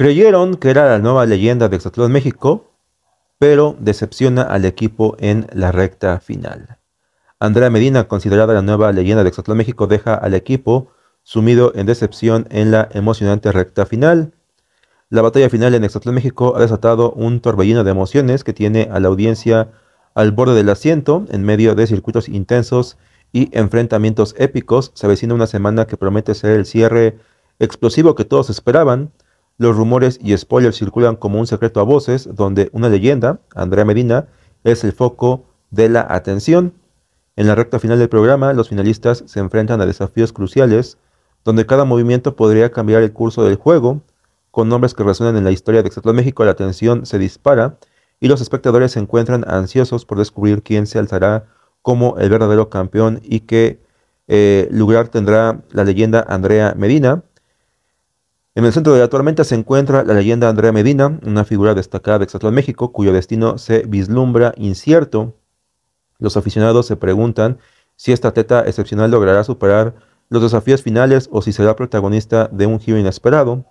Creyeron que era la nueva leyenda de Exatlón México, pero decepciona al equipo en la recta final. Andrea Medina, considerada la nueva leyenda de Exatlón México, deja al equipo sumido en decepción en la emocionante recta final. La batalla final en Exatlón México ha desatado un torbellino de emociones que tiene a la audiencia al borde del asiento, en medio de circuitos intensos y enfrentamientos épicos, se avecina una semana que promete ser el cierre explosivo que todos esperaban, los rumores y spoilers circulan como un secreto a voces, donde una leyenda, Andrea Medina, es el foco de la atención. En la recta final del programa, los finalistas se enfrentan a desafíos cruciales, donde cada movimiento podría cambiar el curso del juego. Con nombres que resuenan en la historia de Excepto México, la atención se dispara y los espectadores se encuentran ansiosos por descubrir quién se alzará como el verdadero campeón y qué eh, lugar tendrá la leyenda Andrea Medina. En el centro de la tormenta se encuentra la leyenda Andrea Medina, una figura destacada de Exatlán, México, cuyo destino se vislumbra incierto. Los aficionados se preguntan si esta atleta excepcional logrará superar los desafíos finales o si será protagonista de un giro inesperado.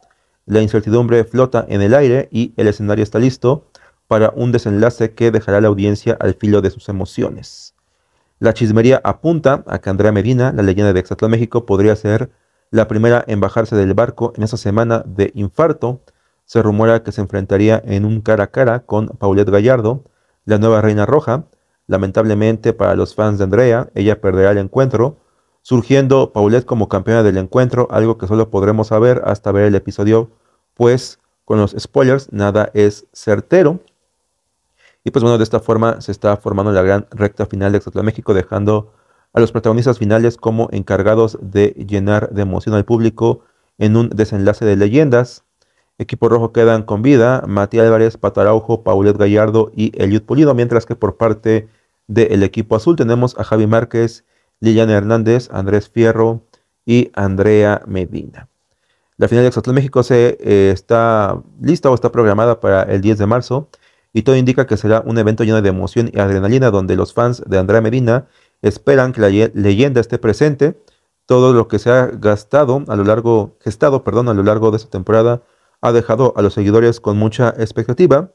La incertidumbre flota en el aire y el escenario está listo para un desenlace que dejará a la audiencia al filo de sus emociones. La chismería apunta a que Andrea Medina, la leyenda de Exatlán México, podría ser la primera en bajarse del barco en esa semana de infarto. Se rumora que se enfrentaría en un cara a cara con Paulette Gallardo, la nueva reina roja. Lamentablemente para los fans de Andrea, ella perderá el encuentro, surgiendo Paulette como campeona del encuentro, algo que solo podremos saber hasta ver el episodio, pues con los spoilers nada es certero. Y pues bueno, de esta forma se está formando la gran recta final de Exatlán México, dejando a los protagonistas finales como encargados de llenar de emoción al público en un desenlace de leyendas. Equipo rojo quedan con vida matías Álvarez, Pataraujo, Paulet Gallardo y Eliud Pulido, mientras que por parte del equipo azul tenemos a Javi Márquez, Liliana Hernández, Andrés Fierro y Andrea Medina. La final de Exatlón México se, eh, está lista o está programada para el 10 de marzo y todo indica que será un evento lleno de emoción y adrenalina donde los fans de Andrea Medina esperan que la leyenda esté presente. Todo lo que se ha gastado a lo largo, gestado, perdón, a lo largo de esta temporada ha dejado a los seguidores con mucha expectativa.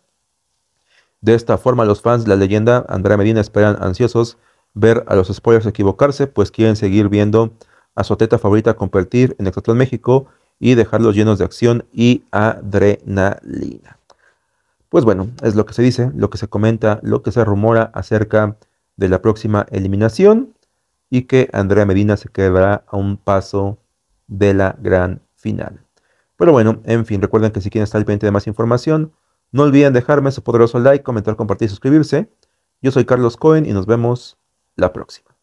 De esta forma, los fans de la leyenda Andrea Medina esperan ansiosos ver a los spoilers equivocarse, pues quieren seguir viendo a su teta favorita competir en Exatlón México y dejarlos llenos de acción y adrenalina. Pues bueno, es lo que se dice, lo que se comenta, lo que se rumora acerca de de la próxima eliminación y que Andrea Medina se quedará a un paso de la gran final. Pero bueno, en fin, recuerden que si quieren estar al pendiente de más información, no olviden dejarme su poderoso like, comentar, compartir y suscribirse. Yo soy Carlos Cohen y nos vemos la próxima.